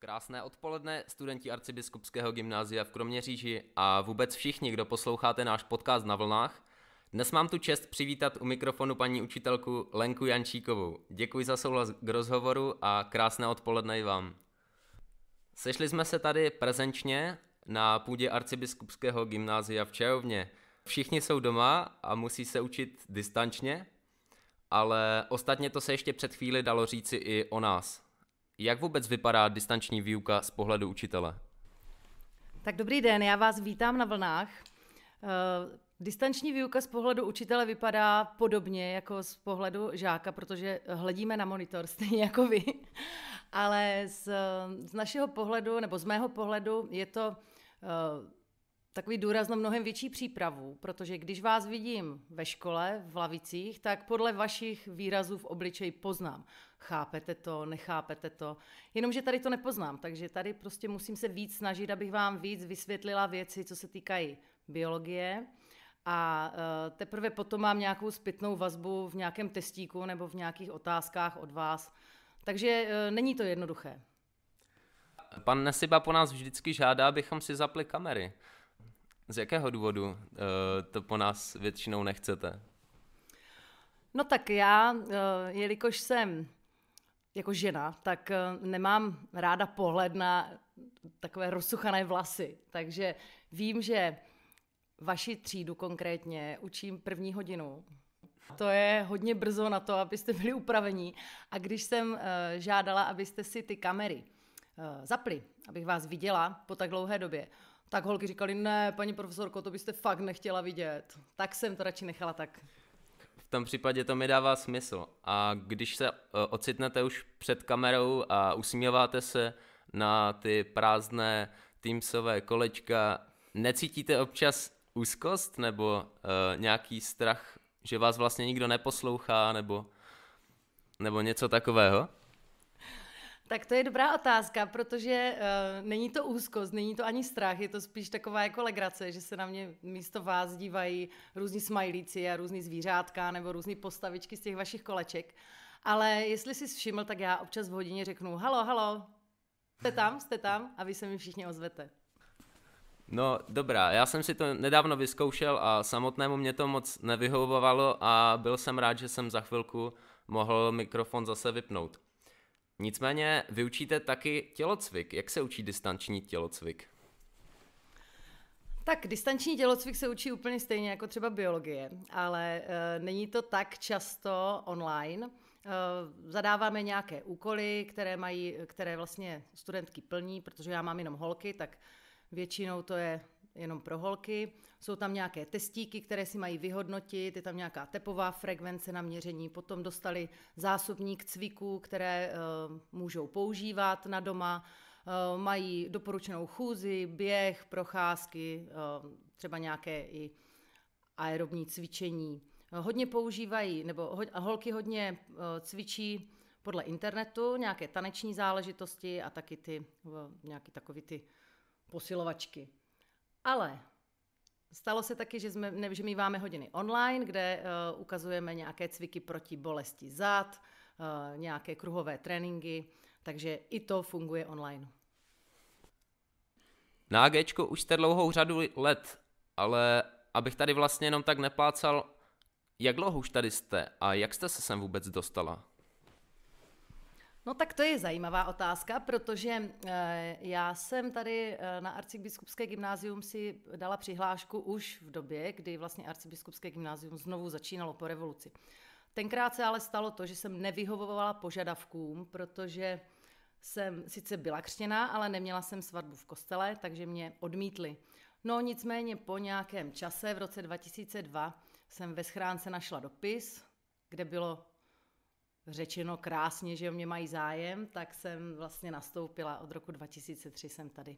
Krásné odpoledne, studenti arcibiskupského gymnázia v Kroměříži a vůbec všichni, kdo posloucháte náš podcast na vlnách. Dnes mám tu čest přivítat u mikrofonu paní učitelku Lenku Jančíkovou. Děkuji za souhlas k rozhovoru a krásné odpoledne i vám. Sešli jsme se tady prezenčně na půdě arcibiskupského gymnázia v Čajovně. Všichni jsou doma a musí se učit distančně, ale ostatně to se ještě před chvíli dalo říci i o nás. Jak vůbec vypadá distanční výuka z pohledu učitele? Tak dobrý den, já vás vítám na vlnách. Eh, distanční výuka z pohledu učitele vypadá podobně jako z pohledu žáka, protože hledíme na monitor stejně jako vy. Ale z, z našeho pohledu, nebo z mého pohledu, je to eh, takový důraz na mnohem větší přípravu, protože když vás vidím ve škole, v lavicích, tak podle vašich výrazů v obličeji poznám. Chápete to, nechápete to. Jenomže tady to nepoznám, takže tady prostě musím se víc snažit, abych vám víc vysvětlila věci, co se týkají biologie. A e, teprve potom mám nějakou zpětnou vazbu v nějakém testíku nebo v nějakých otázkách od vás. Takže e, není to jednoduché. Pan Nesiba po nás vždycky žádá, abychom si zapli kamery. Z jakého důvodu eh, to po nás většinou nechcete? No tak já, eh, jelikož jsem jako žena, tak eh, nemám ráda pohled na takové rozsuchané vlasy. Takže vím, že vaši třídu konkrétně učím první hodinu. To je hodně brzo na to, abyste byli upravení. A když jsem žádala, abyste si ty kamery zapli, abych vás viděla po tak dlouhé době, tak holky říkali, ne, paní profesorko, to byste fakt nechtěla vidět. Tak jsem to radši nechala tak. V tom případě to mi dává smysl. A když se e, ocitnete už před kamerou a usmíváte se na ty prázdné týmsové kolečka, necítíte občas úzkost nebo uh, nějaký strach, že vás vlastně nikdo neposlouchá nebo, nebo něco takového? Tak to je dobrá otázka, protože uh, není to úzkost, není to ani strach, je to spíš taková jako legrace, že se na mě místo vás dívají různí smajlíci a různí zvířátka nebo různí postavičky z těch vašich koleček. Ale jestli jsi všiml, tak já občas v hodině řeknu, halo, halo, jste tam, jste tam a vy se mi všichni ozvete. No dobrá, já jsem si to nedávno vyzkoušel a samotnému mě to moc nevyhovovalo a byl jsem rád, že jsem za chvilku mohl mikrofon zase vypnout. Nicméně vyučíte taky tělocvik. Jak se učí distanční tělocvik? Tak distanční tělocvik se učí úplně stejně jako třeba biologie, ale e, není to tak často online. E, zadáváme nějaké úkoly, které mají, které vlastně studentky plní, protože já mám jenom holky, tak většinou to je jenom pro holky. Jsou tam nějaké testíky, které si mají vyhodnotit, je tam nějaká tepová frekvence na měření. Potom dostali zásobník cviků, které eh, můžou používat na doma. Eh, mají doporučenou chůzi, běh, procházky, eh, třeba nějaké i aerobní cvičení. Hodně používají, nebo holky hodně cvičí podle internetu nějaké taneční záležitosti a taky ty, nějaký takové ty posilovačky. Ale Stalo se taky, že, jsme, ne, že máme hodiny online, kde uh, ukazujeme nějaké cviky proti bolesti zad, uh, nějaké kruhové tréninky, takže i to funguje online. Na AG už jste dlouhou řadu let, ale abych tady vlastně jenom tak neplácal, jak dlouho už tady jste a jak jste se sem vůbec dostala? No tak to je zajímavá otázka, protože eh, já jsem tady eh, na arcibiskupské gymnázium si dala přihlášku už v době, kdy vlastně arcibiskupské gymnázium znovu začínalo po revoluci. Tenkrát se ale stalo to, že jsem nevyhovovala požadavkům, protože jsem sice byla křtěná, ale neměla jsem svatbu v kostele, takže mě odmítli. No nicméně po nějakém čase, v roce 2002, jsem ve schránce našla dopis, kde bylo řečeno krásně, že o mě mají zájem, tak jsem vlastně nastoupila. Od roku 2003 jsem tady.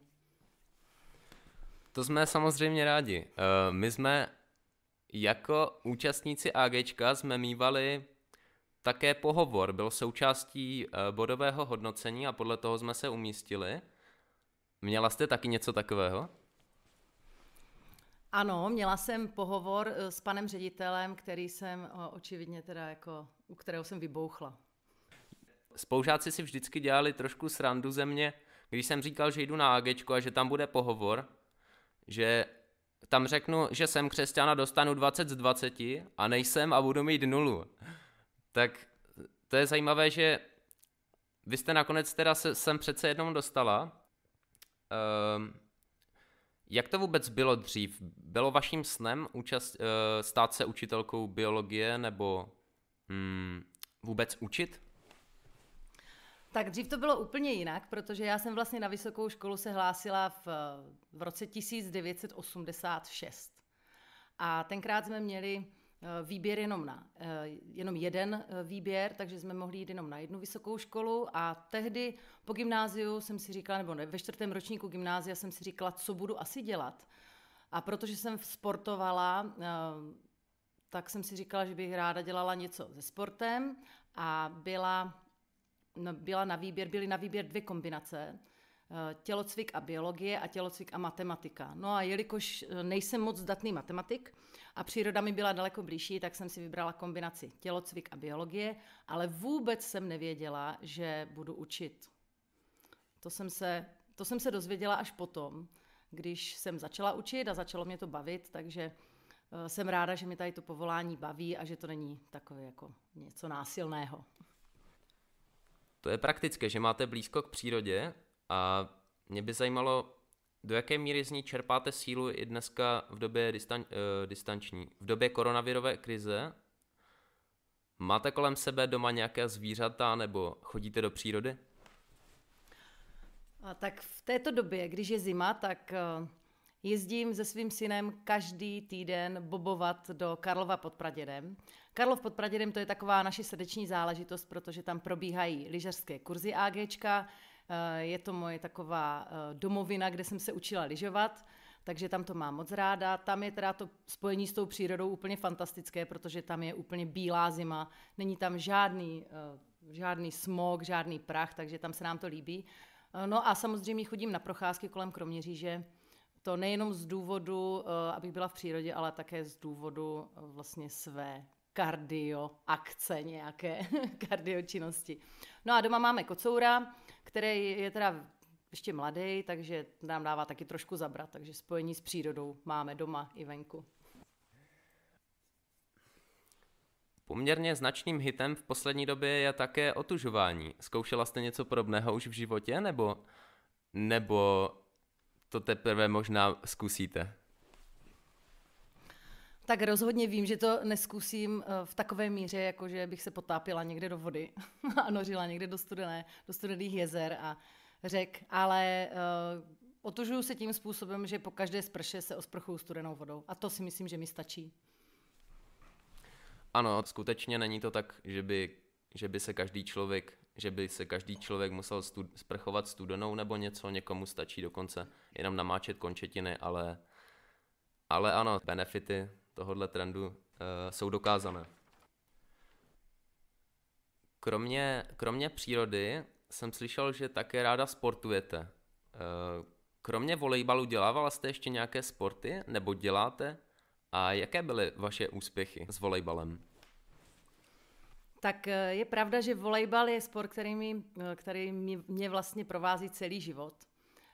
To jsme samozřejmě rádi. Eh, my jsme jako účastníci AGčka jsme mývali také pohovor, byl součástí eh, bodového hodnocení a podle toho jsme se umístili. Měla jste taky něco takového? Ano, měla jsem pohovor eh, s panem ředitelem, který jsem eh, očividně teda jako, u kterého jsem vybouchla. Spoužáci si vždycky dělali trošku srandu ze mě, když jsem říkal, že jdu na AGčko a že tam bude pohovor, že tam řeknu, že jsem křesťana, dostanu 20 z 20 a nejsem a budu mít nulu. Tak to je zajímavé, že vy jste nakonec teda se, sem přece jednou dostala. Ehm, jak to vůbec bylo dřív? Bylo vaším snem účast, eh, stát se učitelkou biologie nebo um, vůbec učit? Tak dřív to bylo úplně jinak, protože já jsem vlastně na vysokou školu se hlásila v, v roce 1986. A tenkrát jsme měli Eh, výběr jenom na eh, jenom jeden eh, výběr, takže jsme mohli jít jenom na jednu vysokou školu a tehdy po gymnáziu jsem si říkala, nebo ne, ve čtvrtém ročníku gymnázia jsem si říkala, co budu asi dělat. A protože jsem sportovala, tak jsem si říkala, že bych ráda dělala něco se sportem a byla, no, byla na výběr, byly na výběr dvě kombinace tělocvik a biologie a tělocvik a matematika. No a jelikož nejsem moc zdatný matematik, a příroda mi byla daleko blížší, tak jsem si vybrala kombinaci tělocvik a biologie, ale vůbec jsem nevěděla, že budu učit. To jsem se, to jsem se dozvěděla až potom, když jsem začala učit a začalo mě to bavit, takže eh, jsem ráda, že mi tady to povolání baví a že to není takové jako něco násilného. To je praktické, že máte blízko k přírodě a mě by zajímalo, do jaké míry z ní čerpáte sílu i dneska v době distan, uh, distanční? V době koronavirové krize máte kolem sebe doma nějaké zvířata nebo chodíte do přírody? A tak v této době, když je zima, tak eh, jezdím se svým synem každý týden bobovat do Karlova pod Pradědem. Karlov pod Pradědem to je taková naše srdeční záležitost, protože tam probíhají lyžařské kurzy AGčka, Eh, je to moje taková eh, domovina, kde jsem se učila lyžovat, takže tam to mám moc ráda. Tam je teda to spojení s tou přírodou úplně fantastické, protože tam je úplně bílá zima, není tam žádný, eh, žádný smog, žádný prach, takže tam se nám to líbí. No a samozřejmě chodím na procházky kolem Kroměříže, to nejenom z důvodu, abych byla v přírodě, ale také z důvodu vlastně své kardio akce nějaké, kardio činnosti. No a doma máme kocoura, který je teda ještě mladý, takže nám dává taky trošku zabrat, takže spojení s přírodou máme doma i venku. Poměrně značným hitem v poslední době je také otužování. Zkoušela jste něco podobného už v životě, nebo, nebo to teprve možná zkusíte? tak rozhodně vím, že to neskusím eh, v takové míře, jako že bych se potápila někde do vody a nořila někde do, studené, do studených jezer a řek, ale uh, otužuju se tím způsobem, že po každé sprše se osprchuju studenou vodou a to si myslím, že mi stačí. Ano, skutečně není to tak, že by, že by se každý člověk že by se každý člověk musel stud, sprchovat studenou nebo něco, někomu stačí dokonce jenom namáčet končetiny, ale, ale ano, benefity tohohle trendu uh, jsou dokázané. Kromě, kromě přírody jsem slyšel, že také ráda sportujete. Eh, kromě volejbalu dělávala jste ještě nějaké sporty nebo děláte? A jaké byly vaše úspěchy s volejbalem? Tak eh, je pravda, že volejbal je sport, který, mi, který mě vlastně provází celý život.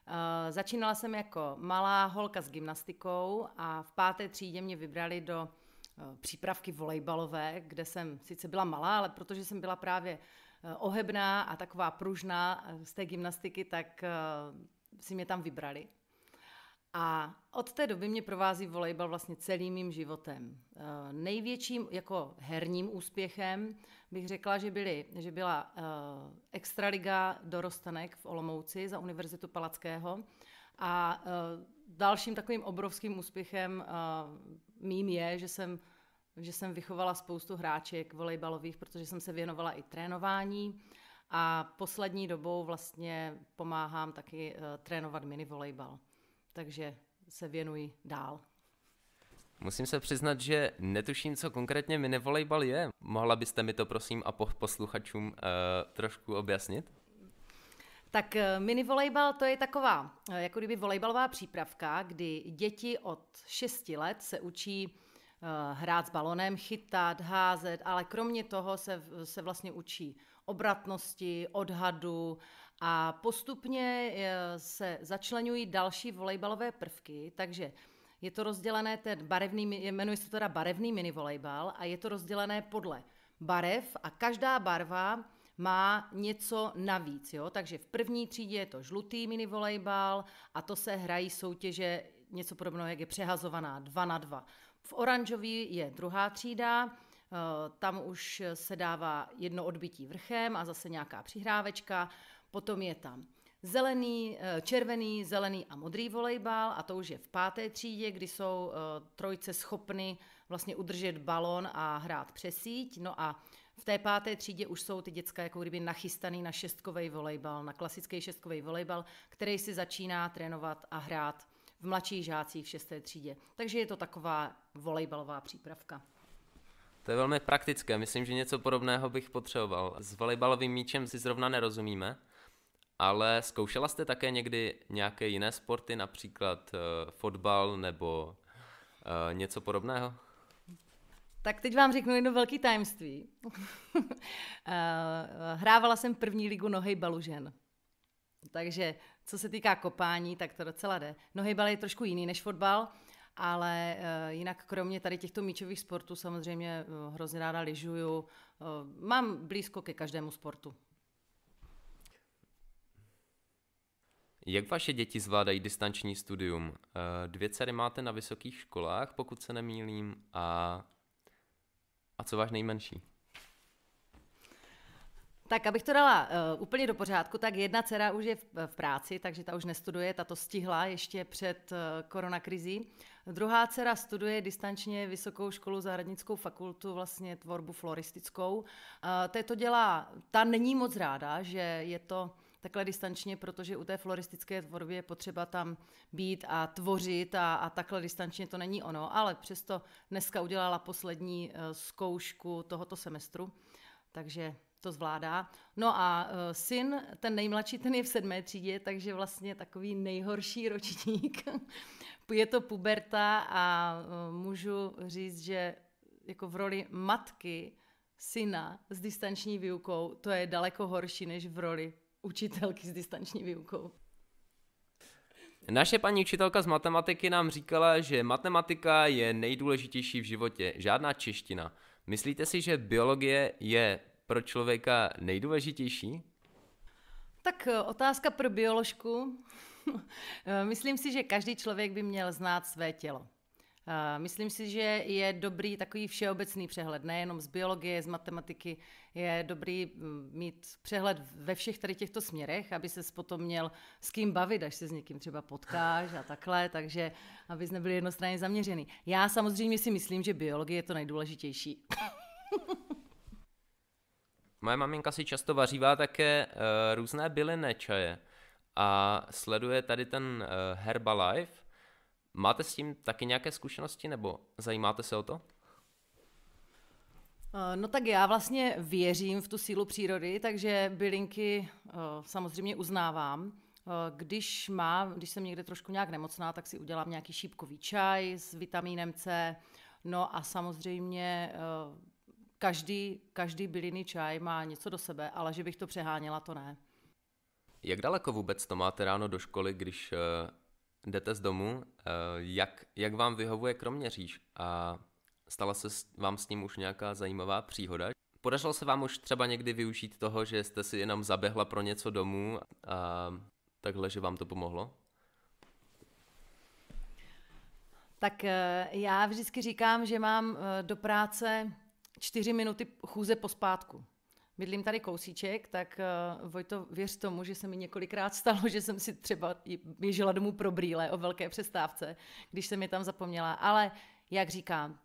Eh, začínala jsem jako malá holka s gymnastikou a v páté třídě mě vybrali do eh, přípravky volejbalové, kde jsem sice byla malá, ale protože jsem byla právě eh, ohebná a taková pružná z té gymnastiky, tak si mě tam vybrali. A od té doby mě provází volejbal vlastně celým mým životem. Eh, největším jako herním úspěchem bych řekla, že, byly, že byla eh, extraliga dorostanek v Olomouci za Univerzitu Palackého a eh, dalším takovým obrovským úspěchem mým je, že jsem, že jsem vychovala spoustu hráček volejbalových, protože jsem se věnovala i trénování a poslední dobou vlastně pomáhám taky trénovat mini volejbal takže se věnuji dál. Musím se přiznat, že netuším, co konkrétně minivolejbal je. Mohla byste mi to prosím a posluchačům uh, trošku objasnit? Tak eh, minivolejbal to je taková, eh, jako kdyby volejbalová přípravka, kdy děti od 6 let se učí hrát s balonem, chytat, házet, ale kromě toho se, se vlastně učí obratnosti, odhadu, a postupně eh, se začlenují další volejbalové prvky, takže je to rozdělené, ten barevný, jmenuje se teda barevný volejbal a je to rozdělené podle barev a každá barva má něco navíc. Jo? Takže v první třídě je to žlutý volejbal a to se hrají soutěže něco podobného, jak je přehazovaná 2 na 2. V oranžový je druhá třída, eh, tam už se dává jedno odbití vrchem a zase nějaká přihrávečka. Potom je tam zelený, eh, červený, zelený a modrý volejbal a to už je v páté třídě, kdy jsou eh, trojce schopny vlastně udržet balon a hrát přes síť. No a v té páté třídě už jsou ty děcka jako kdyby nachystaný na šestkový volejbal, na klasický šestkový volejbal, který si začíná trénovat a hrát v mladších žácích v šesté třídě. Takže je to taková volejbalová přípravka. To je velmi praktické. Myslím, že něco podobného bych potřeboval. S volejbalovým míčem si zrovna nerozumíme, ale zkoušela jste také někdy nějaké jiné sporty, například uh, fotbal nebo uh, něco podobného? Tak teď vám řeknu jedno velké tajemství. Eh, hrávala jsem první ligu nohy balužen. Takže co se týká kopání, tak to docela jde. Nohejbal je trošku jiný než fotbal, ale jinak kromě tady těchto míčových sportů samozřejmě hrozně ráda lyžuju. Mám blízko ke každému sportu. Jak vaše děti zvládají distanční studium? Eh, dvě dcery máte na vysokých školách, pokud se nemýlím, a, a co váš nejmenší? Tak, abych to dala uh, úplně do pořádku, tak jedna dcera už je v, v práci, takže ta už nestuduje, ta to stihla ještě před uh, koronakrizí. Druhá dcera studuje distančně vysokou školu zahradnickou fakultu, vlastně tvorbu floristickou. Uh, to dělá, ta není moc ráda, že je to takhle distančně, protože u té floristické tvorby je potřeba tam být a tvořit a, a takhle distančně to není ono. Ale přesto dneska udělala poslední eh, zkoušku tohoto semestru, takže to zvládá. No a uh, syn, ten nejmladší, ten je v sedmé třídě, takže vlastně takový nejhorší ročník. je to puberta a uh, můžu říct, že jako v roli matky syna s distanční výukou to je daleko horší než v roli učitelky s distanční výukou. Naše paní učitelka z matematiky nám říkala, že matematika je nejdůležitější v životě, žádná čeština. Myslíte si, že biologie je pro člověka nejdůležitější? Tak eh, otázka pro bioložku. Myslím si, že každý člověk by měl znát své tělo. Eh, myslím si, že je dobrý takový všeobecný přehled, nejenom z biologie, z matematiky. Je dobrý mm, mít přehled ve všech tady těchto směrech, aby se potom měl s kým bavit, až se s někým třeba potkáš a takhle, takže aby jsme byli jednostranně zaměřený. Já samozřejmě si myslím, že biologie je to nejdůležitější. Moje maminka si často vařívá také uh, různé bylinné čaje a sleduje tady ten uh, Herbalife, Máte s tím taky nějaké zkušenosti nebo zajímáte se o to? Eh, no tak já vlastně věřím v tu sílu přírody, takže bylinky eh, samozřejmě uznávám. Eh, když mám, když jsem někde trošku nějak nemocná, tak si udělám nějaký šípkový čaj s vitamínem C. No a samozřejmě každý, každý bylinný čaj má něco do sebe, ale že bych to přeháněla, to ne. Jak daleko vůbec to máte ráno do školy, když jdete z domu, eh, jak, jak vám vyhovuje Kroměříž a stala se vám s ním už nějaká zajímavá příhoda? Podařilo se vám už třeba někdy využít toho, že jste si jenom zaběhla pro něco domů a takhle, že vám to pomohlo? Tak eh, já vždycky říkám, že mám eh, do práce čtyři minuty chůze pospátku. Bydlím tady kousíček, tak uh, Vojto, věř tomu, že se mi několikrát stalo, že jsem si třeba běžela domů pro brýle o velké přestávce, když jsem je tam zapomněla. Ale jak říkám,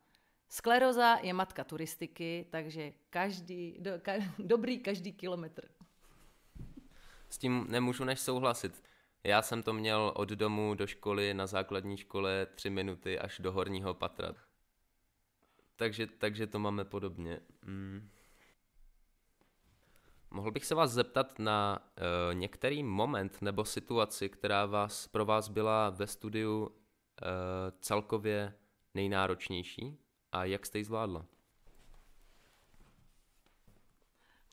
skleroza je matka turistiky, takže každý, do, ka, dobrý každý kilometr. S tím nemůžu než souhlasit. Já jsem to měl od domu do školy na základní škole tři minuty až do horního patra. Takže, takže to máme podobně. Mm. Mohl bych se vás zeptat na uh, některý moment nebo situaci, která vás pro vás byla ve studiu uh, celkově nejnáročnější a jak jste ji zvládla?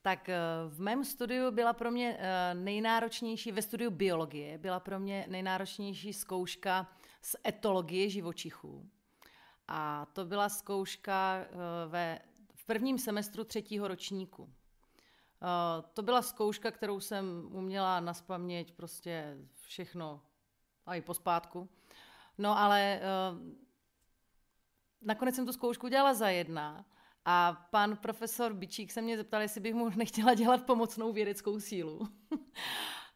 Tak eh, v mém studiu byla pro mě nejnáročnější, ve studiu biologie, byla pro mě nejnáročnější zkouška z etologie živočichů. A to byla zkouška ve, v prvním semestru třetího ročníku. Eh, to byla zkouška, kterou jsem uměla naspamět prostě všechno a i pospátku. No ale uh, nakonec jsem tu zkoušku dělala za jedna a pan profesor Bičík se mě zeptal, jestli bych mu nechtěla dělat pomocnou vědeckou sílu.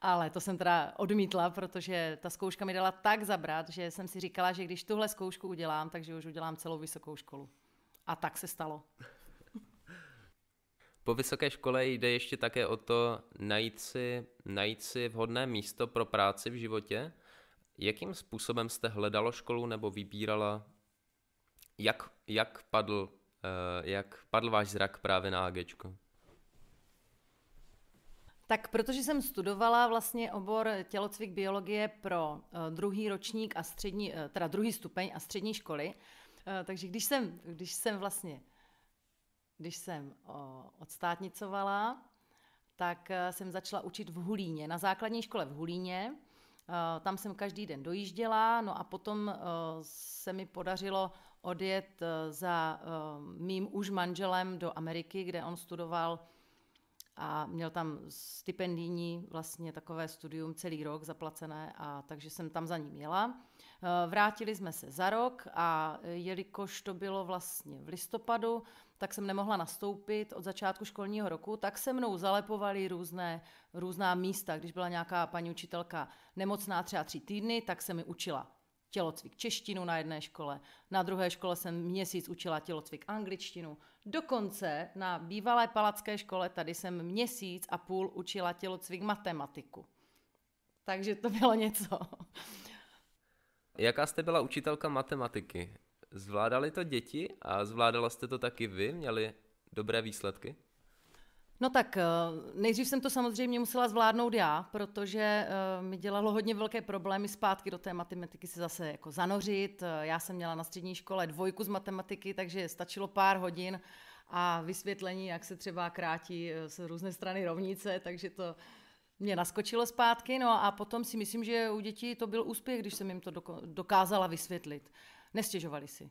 ale to jsem teda odmítla, protože ta zkouška mi dala tak zabrat, že jsem si říkala, že když tuhle zkoušku udělám, takže už udělám celou vysokou školu. A tak se stalo. Po vysoké škole jde ještě také o to najít si, najít si vhodné místo pro práci v životě. Jakým způsobem jste hledala školu nebo vybírala? Jak, jak, padl, eh, jak padl váš zrak právě na AG? Tak protože jsem studovala vlastně obor tělocvik biologie pro eh, druhý ročník a střední, eh, teda druhý stupeň a střední školy, takže když jsem, když jsem vlastně když jsem odstátnicovala, tak eh, jsem začala učit v Hulíně, na základní škole v Hulíně. Eh, tam jsem každý den dojížděla, no a potom eh, se mi podařilo odjet za mým už manželem do Ameriky, kde on studoval a měl tam stipendijní vlastně takové studium celý rok zaplacené a takže jsem tam za ním jela. Eh, vrátili jsme se za rok a jelikož to bylo vlastně v listopadu, tak jsem nemohla nastoupit od začátku školního roku, tak se mnou zalepovali různé, různá místa. Když byla nějaká paní učitelka nemocná třeba tři týdny, tak se mi učila tělocvik češtinu na jedné škole, na druhé škole jsem měsíc učila tělocvik angličtinu, dokonce na bývalé palacké škole tady jsem měsíc a půl učila tělocvik matematiku. Takže to bylo něco. Jaká jste byla učitelka matematiky? Zvládali to děti a zvládala jste to taky vy? Měli dobré výsledky? No tak eh, nejdřív jsem to samozřejmě musela zvládnout já, protože eh, mi dělalo hodně velké problémy zpátky do té matematiky se zase jako zanořit. Eh, já jsem měla na střední škole dvojku z matematiky, takže stačilo pár hodin a vysvětlení, jak se třeba krátí z různé strany rovnice, takže to mě naskočilo zpátky. No a potom si myslím, že u dětí to byl úspěch, když jsem jim to dokázala vysvětlit. Nestěžovali si.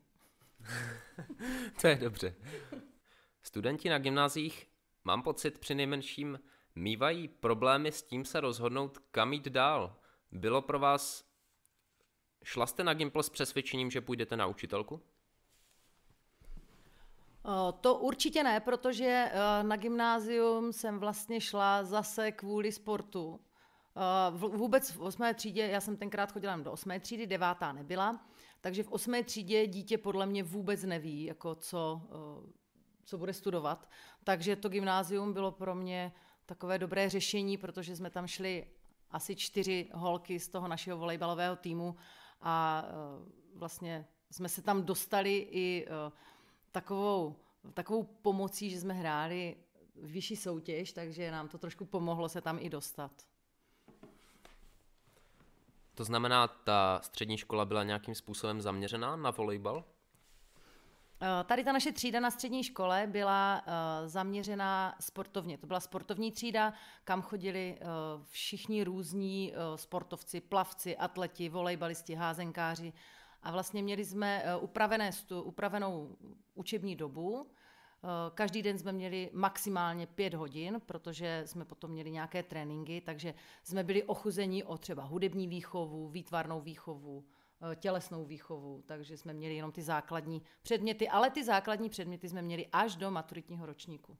to je dobře. Studenti na gymnáziích mám pocit při nejmenším, mývají problémy s tím se rozhodnout, kam jít dál. Bylo pro vás, šla jste na Gimpl s přesvědčením, že půjdete na učitelku? To určitě ne, protože e, na gymnázium jsem vlastně šla zase kvůli sportu. E, vůbec v osmé třídě, já jsem tenkrát chodila do osmé třídy, devátá nebyla, takže v osmé třídě dítě podle mě vůbec neví, jako co e, co bude studovat. Takže to gymnázium bylo pro mě takové dobré řešení, protože jsme tam šli asi čtyři holky z toho našeho volejbalového týmu a e, vlastně jsme se tam dostali i e, takovou, takovou pomocí, že jsme hráli vyšší soutěž, takže nám to trošku pomohlo se tam i dostat. To znamená, ta střední škola byla nějakým způsobem zaměřená na volejbal? Eh, tady ta naše třída na střední škole byla eh, zaměřená sportovně. To byla sportovní třída, kam chodili eh, všichni různí sportovci, plavci, atleti, volejbalisti, házenkáři. A vlastně měli jsme upravené, upravenou učební dobu. Každý den jsme měli maximálně pět hodin, protože jsme potom měli nějaké tréninky, takže jsme byli ochuzeni o třeba hudební výchovu, výtvarnou výchovu, Eh, tělesnou výchovu, takže jsme měli jenom ty základní předměty, ale ty základní předměty jsme měli až do maturitního ročníku.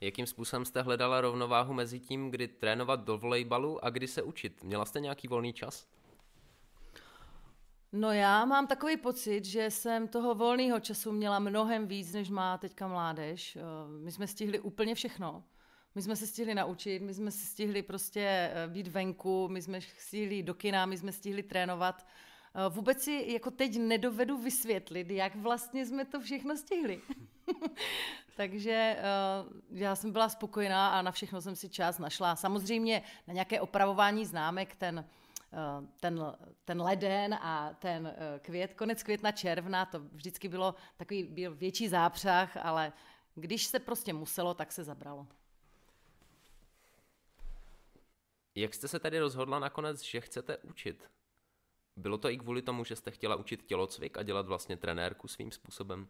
Jakým způsobem jste hledala rovnováhu mezi tím, kdy trénovat do volejbalu a kdy se učit? Měla jste nějaký volný čas? No já mám takový pocit, že jsem toho volného času měla mnohem víc, než má teďka mládež. Eh, my jsme stihli úplně všechno. My jsme se stihli naučit, my jsme se stihli prostě eh, být venku, my jsme stihli do kina, my jsme stihli trénovat. Eh, vůbec si jako teď nedovedu vysvětlit, jak vlastně jsme to všechno stihli. Takže eh, já jsem byla spokojená a na všechno jsem si čas našla. Samozřejmě na nějaké opravování známek ten, ten, ten leden a ten květ, konec května, června, to vždycky bylo takový byl větší zápřah, ale když se prostě muselo, tak se zabralo. Jak jste se tedy rozhodla nakonec, že chcete učit? Bylo to i kvůli tomu, že jste chtěla učit tělocvik a dělat vlastně trenérku svým způsobem?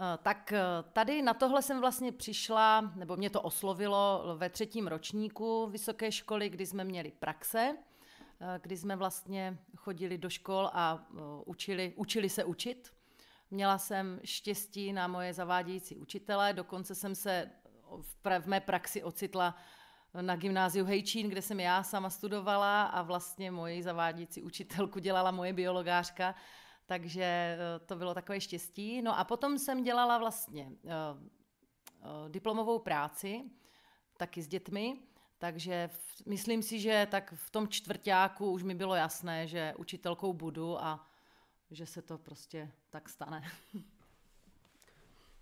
Eh, tak eh, tady na tohle jsem vlastně přišla, nebo mě to oslovilo ve třetím ročníku vysoké školy, kdy jsme měli praxe, eh, kdy jsme vlastně chodili do škol a učili, učili se učit. Měla jsem štěstí na moje zavádějící učitele, dokonce jsem se v, v mé praxi ocitla na gymnáziu Hejčín, kde jsem já sama studovala a vlastně moji zavádějící učitelku dělala moje biologářka, takže eh, to bylo takové štěstí. No a potom jsem dělala vlastně eh, eh, diplomovou práci, taky s dětmi, takže v, myslím si, že tak v tom čtvrtáku už mi bylo jasné, že učitelkou budu a že se to prostě tak stane.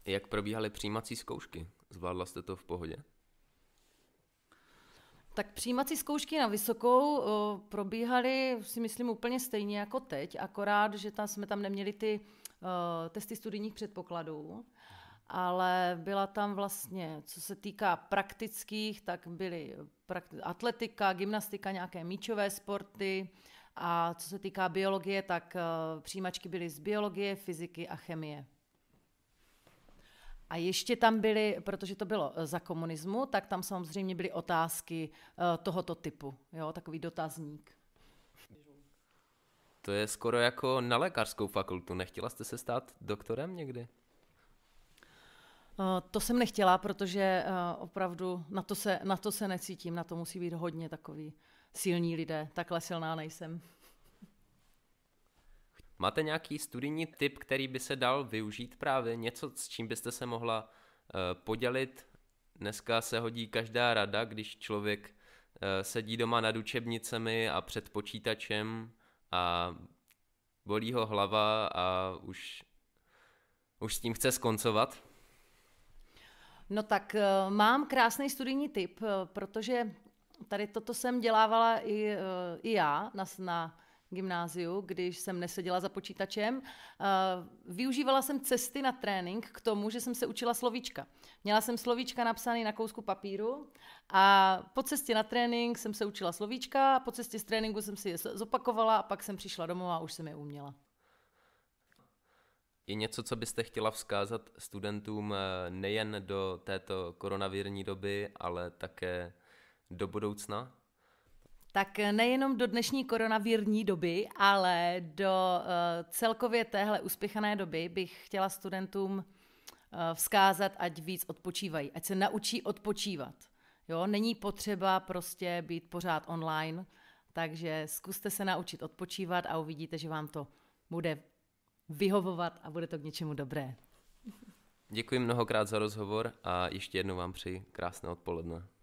Jak probíhaly přijímací zkoušky? Zvládla jste to v pohodě? Tak přijímací zkoušky na vysokou eh, probíhaly, si myslím, úplně stejně jako teď, akorát, že tam jsme tam neměli ty eh, testy studijních předpokladů, ale byla tam vlastně, co se týká praktických, tak byly atletika, gymnastika, nějaké míčové sporty a co se týká biologie, tak eh, přijímačky byly z biologie, fyziky a chemie. A ještě tam byly, protože to bylo eh, za komunismu, tak tam samozřejmě byly otázky eh, tohoto typu, jo, takový dotazník. To je skoro jako na lékařskou fakultu. Nechtěla jste se stát doktorem někdy? Eh, to jsem nechtěla, protože opravdu na to se, na to se necítím, na to musí být hodně takový silní lidé. Takhle silná nejsem. Máte nějaký studijní tip, který by se dal využít právě něco, s čím byste se mohla eh, podělit? Dneska se hodí každá rada, když člověk eh, sedí doma nad učebnicemi a před počítačem a bolí ho hlava a už, už s tím chce skoncovat? No tak eh, mám krásný studijní tip, protože tady toto jsem dělávala i, i já na, na gymnáziu, když jsem neseděla za počítačem. Eh, využívala jsem cesty na trénink k tomu, že jsem se učila slovíčka. Měla jsem slovíčka napsané na kousku papíru a po cestě na trénink jsem se učila slovíčka, po cestě z tréninku jsem si je zopakovala a pak jsem přišla domů a už jsem je uměla. Je něco, co byste chtěla vzkázat studentům eh, nejen do této koronavírní doby, ale také do budoucna? tak nejenom do dnešní koronavírní doby, ale do eh, celkově téhle uspěchané doby bych chtěla studentům eh, vzkázat, ať víc odpočívají, ať se naučí odpočívat. Jo, není potřeba prostě být pořád online, takže zkuste se naučit odpočívat a uvidíte, že vám to bude vyhovovat a bude to k něčemu dobré. Děkuji mnohokrát za rozhovor a ještě jednou vám přeji krásné odpoledne.